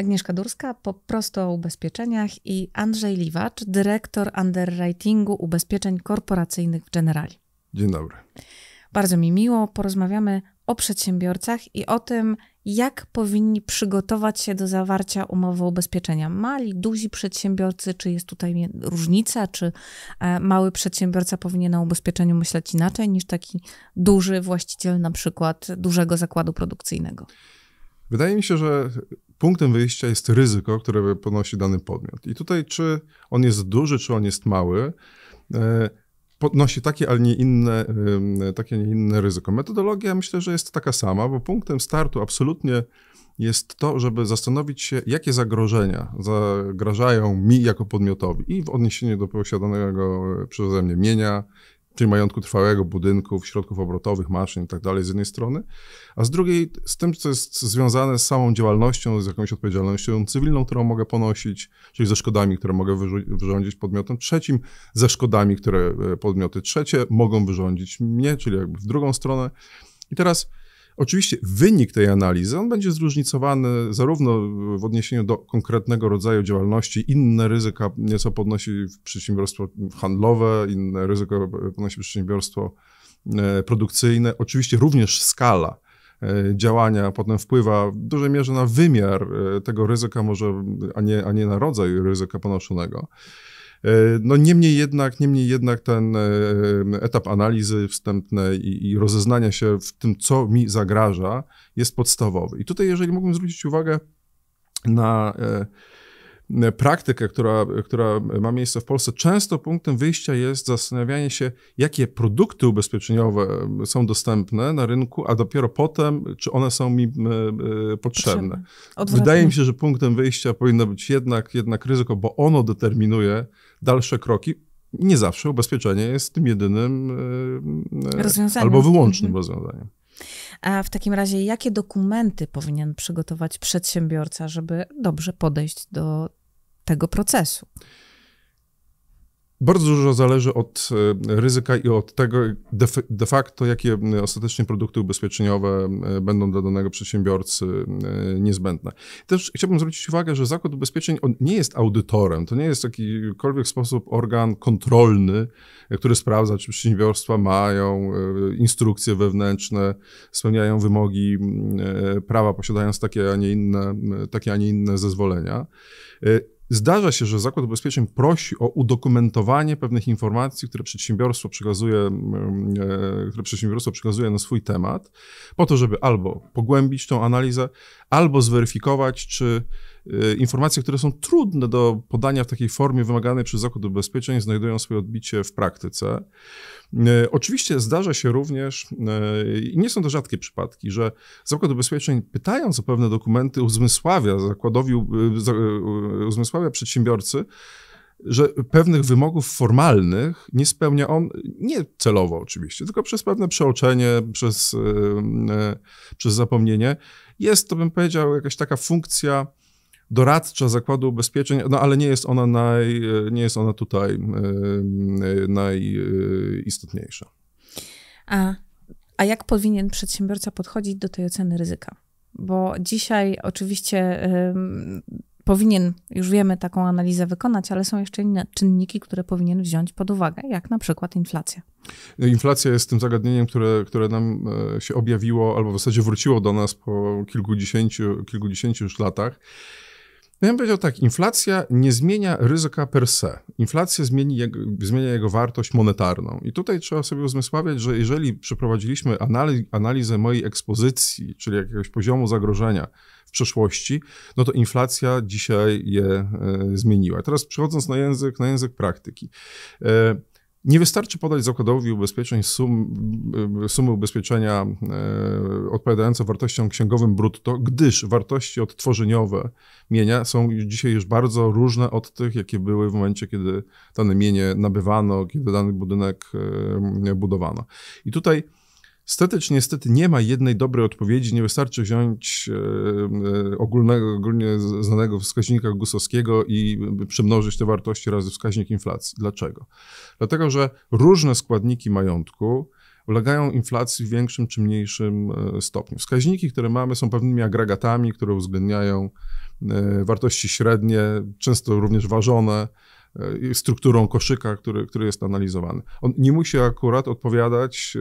Agnieszka Durska, po prostu o ubezpieczeniach i Andrzej Liwacz, dyrektor underwritingu ubezpieczeń korporacyjnych w Generali. Dzień dobry. Bardzo mi miło, porozmawiamy o przedsiębiorcach i o tym, jak powinni przygotować się do zawarcia umowy ubezpieczenia. Mali, duzi przedsiębiorcy, czy jest tutaj różnica, czy e, mały przedsiębiorca powinien o ubezpieczeniu myśleć inaczej niż taki duży właściciel na przykład dużego zakładu produkcyjnego? Wydaje mi się, że punktem wyjścia jest ryzyko, które ponosi dany podmiot. I tutaj, czy on jest duży, czy on jest mały, e, podnosi takie, ale nie inne, e, takie, nie inne ryzyko. Metodologia myślę, że jest taka sama, bo punktem startu absolutnie jest to, żeby zastanowić się, jakie zagrożenia zagrażają mi jako podmiotowi i w odniesieniu do posiadanego przeze mnie mienia, czyli majątku trwałego, budynków, środków obrotowych, maszyn i tak dalej z jednej strony, a z drugiej z tym, co jest związane z samą działalnością, z jakąś odpowiedzialnością cywilną, którą mogę ponosić, czyli ze szkodami, które mogę wyrządzić podmiotom trzecim, ze szkodami, które e, podmioty trzecie mogą wyrządzić mnie, czyli jakby w drugą stronę. I teraz Oczywiście wynik tej analizy, on będzie zróżnicowany zarówno w odniesieniu do konkretnego rodzaju działalności, inne ryzyka nieco podnosi przedsiębiorstwo handlowe, inne ryzyko podnosi przedsiębiorstwo e, produkcyjne, oczywiście również skala e, działania potem wpływa w dużej mierze na wymiar e, tego ryzyka, może, a nie, a nie na rodzaj ryzyka ponoszonego. E, no niemniej jednak, niemniej jednak ten e, etap analizy wstępnej i, i rozeznania się w tym, co mi zagraża, jest podstawowy. I tutaj, jeżeli mógłbym zwrócić uwagę na e, E, praktykę, która, która ma miejsce w Polsce, często punktem wyjścia jest zastanawianie się, jakie produkty ubezpieczeniowe e, są dostępne na rynku, a dopiero potem, czy one są mi e, potrzebne. Wydaje mi się, że punktem wyjścia powinno być jednak, jednak ryzyko, bo ono determinuje dalsze kroki. Nie zawsze ubezpieczenie jest tym jedynym albo wyłącznym mhm. rozwiązaniem. A w takim razie, jakie dokumenty powinien przygotować przedsiębiorca, żeby dobrze podejść do tego procesu? Bardzo dużo zależy od e, ryzyka i od tego de, facto, jakie ostatecznie produkty ubezpieczeniowe będą dla danego przedsiębiorcy e, niezbędne. Też chciałbym zwrócić uwagę, że Zakład Ubezpieczeń nie jest audytorem, to nie jest w jakikolwiek sposób organ kontrolny, który sprawdza, czy przedsiębiorstwa mają e, instrukcje wewnętrzne, spełniają wymogi prawa, posiadając takie, a nie inne, takie, a nie inne zezwolenia. Zdarza się, że Zakład Ubezpieczeń prosi o udokumentowanie pewnych informacji, które przedsiębiorstwo przekazuje, mm, e, które przedsiębiorstwo przekazuje na swój temat, po to, żeby albo pogłębić tą analizę, albo zweryfikować, czy Y, informacje, które są trudne do podania w takiej formie wymaganej przez Zakład Ubezpieczeń, znajdują swoje odbicie w praktyce. Y, oczywiście zdarza się również, y, i nie są to rzadkie przypadki, że Zakład Ubezpieczeń, pytając o pewne dokumenty, uzmysławia zakładowi, uzmysławia przedsiębiorcy, że pewnych wymogów formalnych nie spełnia on, nie celowo oczywiście, tylko przez pewne przeoczenie, przez, przez zapomnienie. Jest to, bym powiedział, jakaś taka funkcja doradcza Zakładu Ubezpieczeń, no ale nie jest ona, naj, nie jest ona tutaj najistotniejsza. A, a jak powinien przedsiębiorca podchodzić do tej oceny ryzyka? Bo dzisiaj oczywiście powinien, już wiemy, taką analizę wykonać, ale są jeszcze inne czynniki, które powinien wziąć pod uwagę, jak na przykład inflacja. Inflacja jest tym zagadnieniem, które, które nam e, się objawiło, albo w zasadzie wróciło do nas po kilkudziesięciu, kilkudziesięciu już latach. Ja bym powiedział tak, inflacja nie zmienia ryzyka per se. Inflacja zmienia jego wartość monetarną. I tutaj trzeba sobie uzmysławiać, że jeżeli przeprowadziliśmy analiz, analizę mojej ekspozycji, czyli jakiegoś poziomu zagrożenia w przeszłości, no to inflacja dzisiaj je e, zmieniła. Teraz przechodząc na język, na język praktyki. E, nie wystarczy podać zakładowi ubezpieczeń sum, y, sumy ubezpieczenia y, odpowiadające wartościom księgowym brutto, gdyż wartości odtworzeniowe mienia są dzisiaj już bardzo różne od tych, jakie były w momencie, kiedy dane mienie nabywano, kiedy dany budynek y, budowano. I tutaj Stety niestety nie ma jednej dobrej odpowiedzi, nie wystarczy wziąć e, e, ogólnego, ogólnie znanego wskaźnika Gusowskiego i e, przemnożyć te wartości razy wskaźnik inflacji. Dlaczego? Dlatego, że różne składniki majątku ulegają inflacji w większym czy mniejszym stopniu. Wskaźniki, które mamy, są pewnymi agregatami, które uwzględniają wartości średnie, często również ważone, E, strukturą koszyka, który, który jest analizowany. On nie musi akurat odpowiadać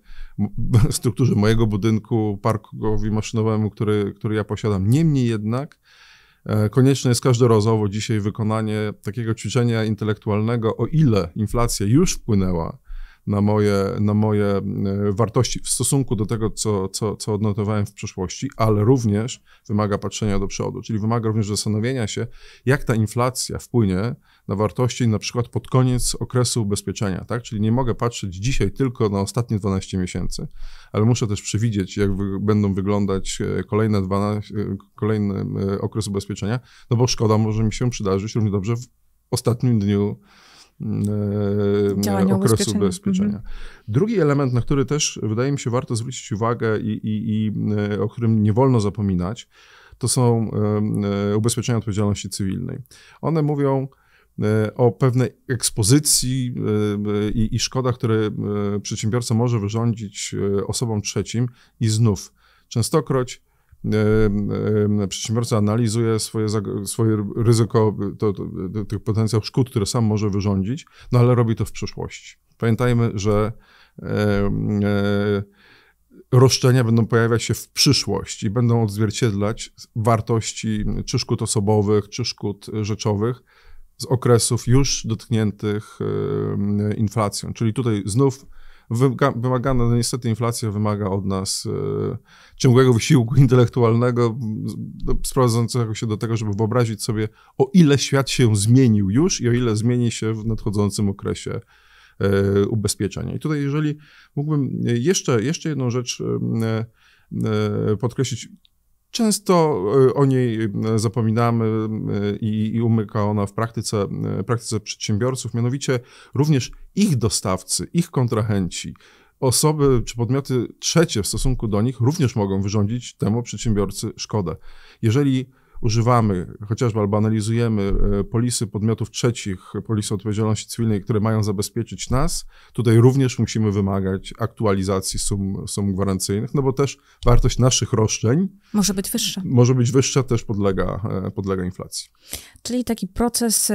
strukturze mojego budynku, parkowi maszynowemu, który, który ja posiadam. Niemniej jednak e, konieczne jest każdorazowo dzisiaj wykonanie takiego ćwiczenia intelektualnego, o ile inflacja już wpłynęła na moje, na moje e, wartości w stosunku do tego, co, co, co odnotowałem w przeszłości, ale również wymaga patrzenia do przodu, czyli wymaga również zastanowienia się, jak ta inflacja wpłynie na wartości na przykład pod koniec okresu ubezpieczenia, tak? Czyli nie mogę patrzeć dzisiaj tylko na ostatnie 12 miesięcy, ale muszę też przewidzieć, jak wy, będą wyglądać e, kolejne 12, e, kolejny okres ubezpieczenia, no bo szkoda może mi się przydarzyć równie dobrze w ostatnim dniu E, e, Działania okresu ubezpieczenia. Mhm. Drugi element, na który też wydaje mi się warto zwrócić uwagę i, i, i e, o którym nie wolno zapominać, to są ubezpieczenia odpowiedzialności cywilnej. One mówią, o pewnej ekspozycji i, i, szkodach, które przedsiębiorca może wyrządzić osobom trzecim i znów częstokroć przedsiębiorca analizuje swoje, swoje ryzyko, to, to, to, potencjał szkód, które sam może wyrządzić, no ale robi to w przyszłości. Pamiętajmy, że e, e, roszczenia będą pojawiać się w przyszłości i będą odzwierciedlać wartości czy szkód osobowych, czy szkód rzeczowych z okresów już dotkniętych inflacją. Czyli tutaj znów wymagana, no niestety inflacja wymaga od nas e, ciągłego wysiłku intelektualnego, sprowadzającego się do tego, żeby wyobrazić sobie, o ile świat się zmienił już i o ile zmieni się w nadchodzącym okresie e, ubezpieczenia. I tutaj, jeżeli mógłbym e, jeszcze, jeszcze jedną rzecz podkreślić, Często e, o niej zapominamy i, umyka ona w praktyce, e, praktyce przedsiębiorców, mianowicie również ich dostawcy, ich kontrahenci, osoby czy podmioty trzecie w stosunku do nich również mogą wyrządzić temu przedsiębiorcy szkodę. Jeżeli używamy chociażby albo analizujemy e, polisy podmiotów trzecich, polisy odpowiedzialności cywilnej, które mają zabezpieczyć nas, tutaj również musimy wymagać aktualizacji sum, sum gwarancyjnych, no bo też wartość naszych roszczeń może być wyższa. Może być wyższa, też podlega, e, podlega inflacji. Czyli taki proces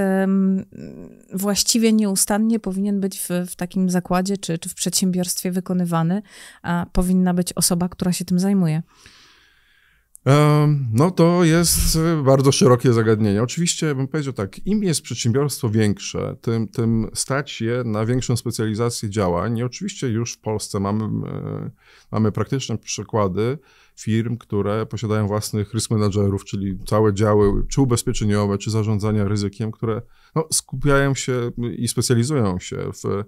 właściwie nieustannie powinien być w, w takim zakładzie czy, czy w przedsiębiorstwie wykonywany, a powinna być osoba, która się tym zajmuje. No to jest e, bardzo szerokie zagadnienie. Oczywiście bym powiedział tak, im jest przedsiębiorstwo większe, tym, tym stać je na większą specjalizację działań. I oczywiście już w Polsce mamy, e, mamy praktyczne przykłady firm, które posiadają własnych risk managerów, czyli całe działy, czy ubezpieczeniowe, czy zarządzania ryzykiem, które no, skupiają się i specjalizują się w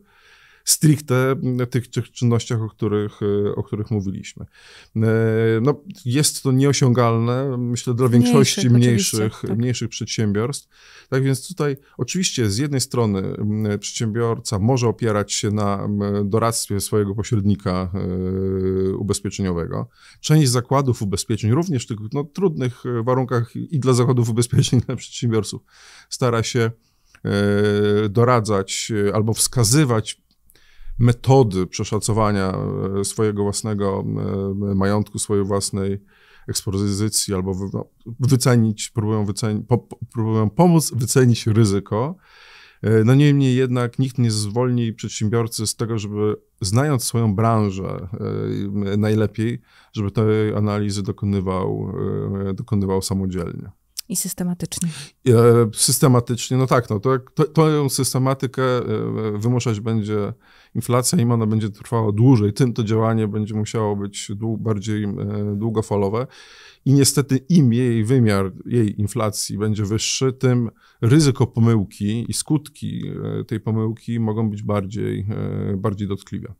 stricte tych, tych czynnościach, o których, e, o których mówiliśmy. E, no, jest to nieosiągalne, myślę, dla większości mniejszych, mniejszych, tak. przedsiębiorstw. Tak więc tutaj oczywiście z jednej strony przedsiębiorca może opierać się na doradztwie swojego pośrednika e, ubezpieczeniowego. Część zakładów ubezpieczeń, również w tych no, trudnych warunkach i dla zakładów ubezpieczeń, i dla przedsiębiorców, stara się doradzać albo wskazywać metody przeszacowania e, swojego własnego e, majątku, swojej własnej ekspozycji, albo no, wycenić, próbują, wyceni, próbują pomóc wycenić ryzyko. E, no niemniej jednak nikt nie zwolni przedsiębiorcy z tego, żeby znając swoją branżę najlepiej, żeby tej analizy dokonywał, dokonywał samodzielnie. I systematycznie. E, systematycznie, no tak, no to, to, tą systematykę e, wymuszać będzie inflacja, im ona będzie trwała dłużej, tym to działanie będzie musiało być dłu bardziej e, długofalowe. I niestety im jej wymiar, jej inflacji będzie wyższy, tym ryzyko pomyłki i skutki tej pomyłki mogą być bardziej, bardziej dotkliwe.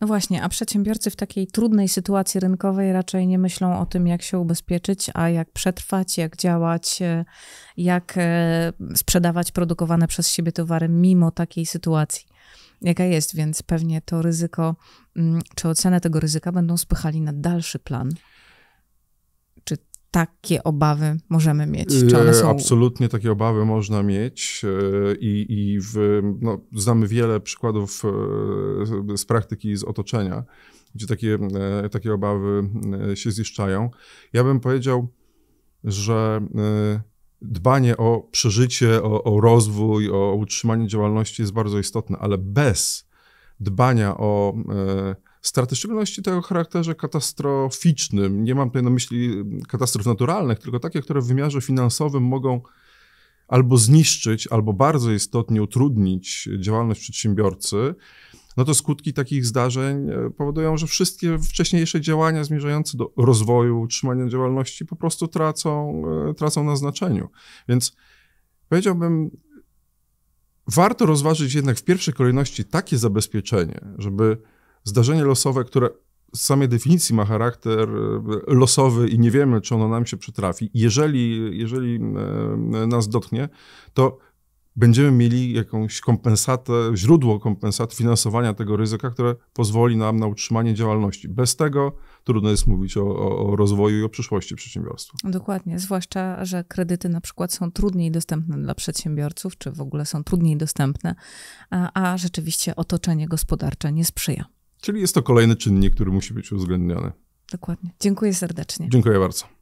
No właśnie, a przedsiębiorcy w takiej trudnej sytuacji rynkowej raczej nie myślą o tym, jak się ubezpieczyć, a jak przetrwać, jak działać, e, jak e, sprzedawać produkowane przez siebie towary mimo takiej sytuacji, jaka jest, więc pewnie to ryzyko mm, czy ocenę tego ryzyka będą spychali na dalszy plan takie obawy możemy mieć? Czy e, one są... Absolutnie takie obawy można mieć e, i, i w, no, znamy wiele przykładów e, z praktyki z otoczenia, gdzie takie, takie obawy się ziszczają. Ja bym powiedział, że dbanie o przeżycie, o, o rozwój, o utrzymanie działalności jest bardzo istotne, ale bez dbania o Straty, w szczególności te o charakterze katastroficznym. Nie mam tutaj na myśli katastrof naturalnych, tylko takie, które w wymiarze finansowym mogą albo zniszczyć, albo bardzo istotnie utrudnić działalność przedsiębiorcy, no to skutki takich zdarzeń e, powodują, że wszystkie wcześniejsze działania zmierzające do rozwoju, utrzymania działalności po prostu tracą, e, tracą na znaczeniu. Więc powiedziałbym, warto rozważyć jednak w pierwszej kolejności takie zabezpieczenie, żeby zdarzenie losowe, które z samej definicji ma charakter e, losowy i nie wiemy, czy ono nam się przytrafi. Jeżeli, jeżeli e, nas dotknie, to będziemy mieli jakąś kompensatę, źródło kompensat finansowania tego ryzyka, które pozwoli nam na utrzymanie działalności. Bez tego trudno jest mówić o, o, rozwoju i o przyszłości przedsiębiorstwa. Dokładnie, zwłaszcza, że kredyty na przykład są trudniej dostępne dla przedsiębiorców, czy w ogóle są trudniej dostępne, a, a rzeczywiście otoczenie gospodarcze nie sprzyja. Czyli jest to kolejny czynnik, który musi być uwzględniony. Dokładnie. Dziękuję serdecznie. Dziękuję bardzo.